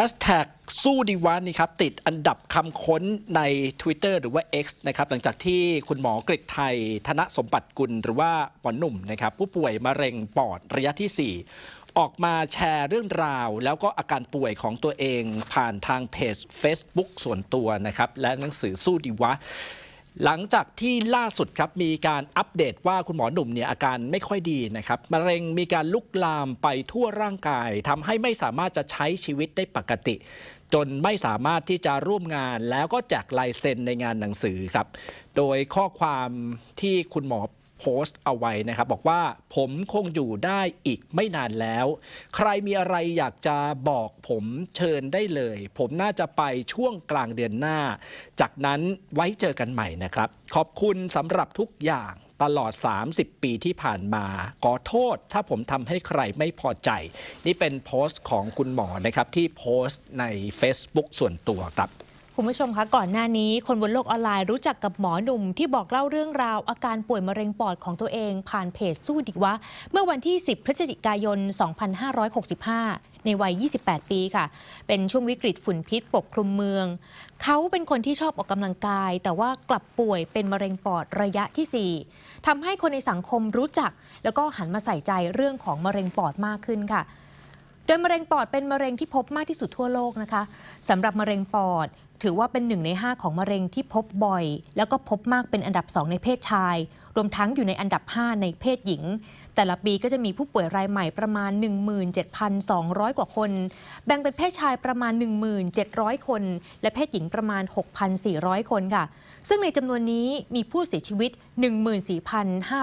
แฮชแท็กสู้ดีวันนี่ครับติดอันดับคำค้นใน Twitter หรือว่า X นะครับหลังจากที่คุณหมอกริไทยธนสมบัติกุลหรือว่าหมอหนุ่มนะครับผู้ป่วยมะเร็งปอดระยะที่ 4 ออกมาแชร์เรื่องราว แล้วก็อาการป่วยของตัวเองผ่านทางเพจ Facebook ส่วนตัวนะครับและหนังสือสู้ดีวะหลังจากที่ล่าสุดครับ มีการอัปเดตว่าคุณหมอหนุ่มเนี่ย อาการไม่ค่อยดีนะครับ มะเร็งมีการลุกลามไปทั่วร่างกาย ทำให้ไม่สามารถจะใช้ชีวิตได้ปกติ จนไม่สามารถที่จะร่วมงานแล้วก็แจกลายเซ็นในงานหนังสือครับ โดยข้อความที่คุณหมอโพสต์เอาไว้นะครับ บอกว่าผมคงอยู่ได้อีกไม่นานแล้ว ใครมีอะไรอยากจะบอกผมเชิญได้เลย ผมน่าจะไปช่วงกลางเดือนหน้า จากนั้นไว้เจอกันใหม่นะครับ ขอบคุณสำหรับทุกอย่างตลอด 30 ปีที่ผ่านมา ขอโทษถ้าผมทำให้ใครไม่พอใจ นี่เป็นโพสต์ของคุณหมอนะครับ ที่โพสต์ใน Facebook ส่วนตัวครับคุณผู้ชมคะก่อนหน้านี้คนบนโลกออนไลน์รู้จักกับหมอหนุ่มที่บอกเล่าเรื่องราวอาการป่วยมะเร็งปอดของตัวเองผ่านเพจสู้ดีวะ เมื่อวันที่ 10 พฤศจิกายน 2565 ในวัย 28 ปีค่ะ เป็นช่วงวิกฤตฝุ่นพิษปกคลุมเมือง เขาเป็นคนที่ชอบออกกำลังกาย แต่ว่ากลับป่วยเป็นมะเร็งปอดระยะที่ 4 ทำให้คนในสังคมรู้จักแล้วก็หันมาใส่ใจเรื่องของมะเร็งปอดมากขึ้นค่ะ โดยมะเร็งปอดเป็นมะเร็งที่พบมากที่สุดทั่วโลกนะคะสำหรับมะเร็งปอดถือว่าเป็นหนึ่งใน 5 ของมะเร็งที่พบบ่อย แล้วก็พบมากเป็นอันดับ 2 ในเพศชาย รวมทั้งอยู่ในอันดับ 5 ในเพศหญิง แต่ละปีก็จะมีผู้ป่วยรายใหม่ประมาณ 17,200 กว่าคน แบ่งเป็นเพศชายประมาณ 1,700 คนและเพศหญิงประมาณ 6,400 คนค่ะ ซึ่งในจำนวนนี้มีผู้เสียชีวิต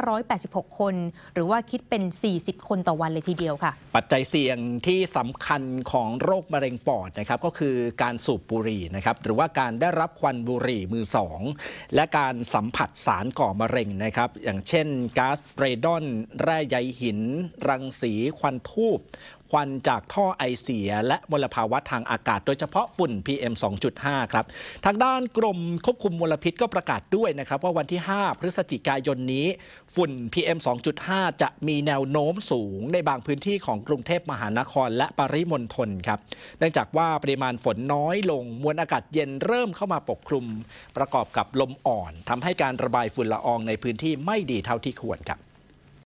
14,586 คน หรือว่าคิดเป็น 40 คนต่อวันเลยทีเดียวค่ะ ปัจจัยเสี่ยงที่สำคัญของโรคมะเร็งปอดนะครับ ก็คือการสูบบุหรี่นะครับหรือว่าการได้รับควันบุหรี่มือสอง และการสัมผัสสารก่อมะเร็งนะครับ อย่างเช่นก๊าซเรดอน แร่ใยหิน รังสีควันทูบควันจากท่อไอเสียและมลภาวะทางอากาศ โดยเฉพาะฝุ่น PM 2.5 ครับ ทางด้านกรมควบคุมมลพิษก็ประกาศด้วยนะครับ ว่าวันที่ 5 พฤศจิกายนนี้ ฝุ่น PM 2.5 จะมีแนวโน้มสูงในบางพื้นที่ของกรุงเทพมหานครและปริมณฑลครับเนื่องจากว่าปริมาณฝนน้อยลงมวลอากาศเย็นเริ่มเข้ามาปกคลุมประกอบกับลมอ่อน ทำให้การระบายฝุ่นละอองในพื้นที่ไม่ดีเท่าที่ควรครับ